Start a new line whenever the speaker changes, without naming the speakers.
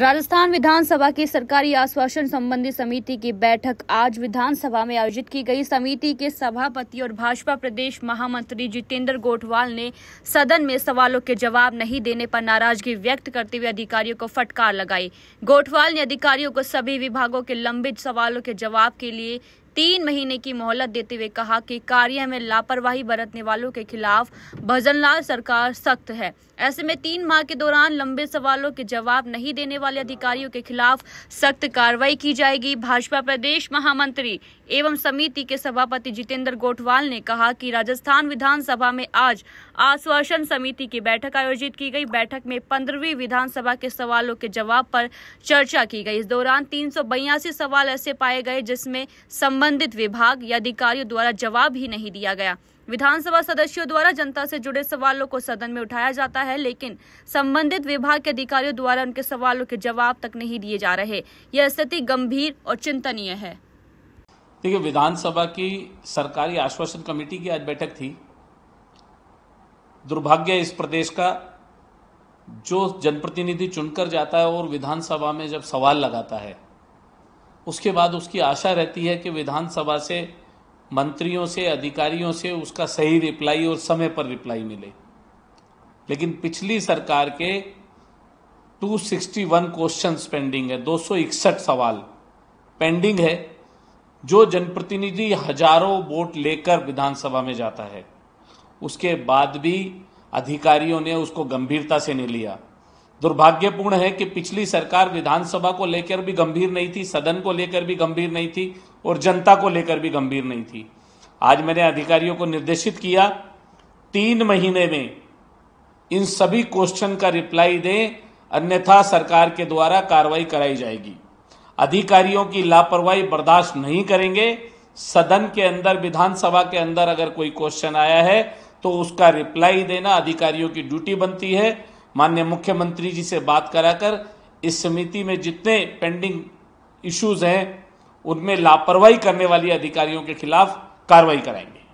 राजस्थान विधानसभा की सरकारी आश्वासन संबंधी समिति की बैठक आज विधानसभा में आयोजित की गई समिति के सभापति और भाजपा प्रदेश महामंत्री जितेंद्र गोठवाल ने सदन में सवालों के जवाब नहीं देने पर नाराजगी व्यक्त करते हुए अधिकारियों को फटकार लगाई गोठवाल ने अधिकारियों को सभी विभागों के लंबित सवालों के जवाब के लिए तीन महीने की मोहलत देते हुए कहा कि कार्य में लापरवाही बरतने वालों के खिलाफ भजनलाल सरकार सख्त है ऐसे में तीन माह के दौरान लंबे सवालों के जवाब नहीं देने वाले अधिकारियों के खिलाफ सख्त कार्रवाई की जाएगी भाजपा प्रदेश महामंत्री एवं समिति के सभापति जितेंद्र गोठवाल ने कहा कि राजस्थान विधानसभा में आज आश्वासन समिति की बैठक आयोजित की गई बैठक में पंद्रहवीं विधानसभा के सवालों के जवाब पर चर्चा की गई इस दौरान तीन सवाल ऐसे पाए गए जिसमें संबंध संबंधित विभाग या अधिकारियों द्वारा जवाब ही नहीं दिया गया विधानसभा सदस्यों द्वारा जनता से जुड़े सवालों को सदन में उठाया जाता है लेकिन संबंधित विभाग के अधिकारियों द्वारा उनके सवालों के जवाब तक नहीं दिए जा रहे यह स्थिति गंभीर और चिंतनीय है
देखिए विधानसभा की सरकारी आश्वासन कमेटी की आज बैठक थी दुर्भाग्य इस प्रदेश का जो जनप्रतिनिधि चुनकर जाता है और विधानसभा में जब सवाल लगाता है उसके बाद उसकी आशा रहती है कि विधानसभा से मंत्रियों से अधिकारियों से उसका सही रिप्लाई और समय पर रिप्लाई मिले लेकिन पिछली सरकार के 261 क्वेश्चन पेंडिंग है दो सवाल पेंडिंग है जो जनप्रतिनिधि हजारों वोट लेकर विधानसभा में जाता है उसके बाद भी अधिकारियों ने उसको गंभीरता से नहीं लिया दुर्भाग्यपूर्ण है कि पिछली सरकार विधानसभा को लेकर भी गंभीर नहीं थी सदन को लेकर भी गंभीर नहीं थी और जनता को लेकर भी गंभीर नहीं थी आज मैंने अधिकारियों को निर्देशित किया तीन महीने में इन सभी क्वेश्चन का रिप्लाई दें अन्यथा सरकार के द्वारा कार्रवाई कराई जाएगी अधिकारियों की लापरवाही बर्दाश्त नहीं करेंगे सदन के अंदर विधानसभा के अंदर अगर कोई क्वेश्चन आया है तो उसका रिप्लाई देना अधिकारियों की ड्यूटी बनती है माननीय मुख्यमंत्री जी से बात कराकर इस समिति में जितने पेंडिंग इश्यूज हैं उनमें लापरवाही करने वाली अधिकारियों के खिलाफ कार्रवाई कराएंगे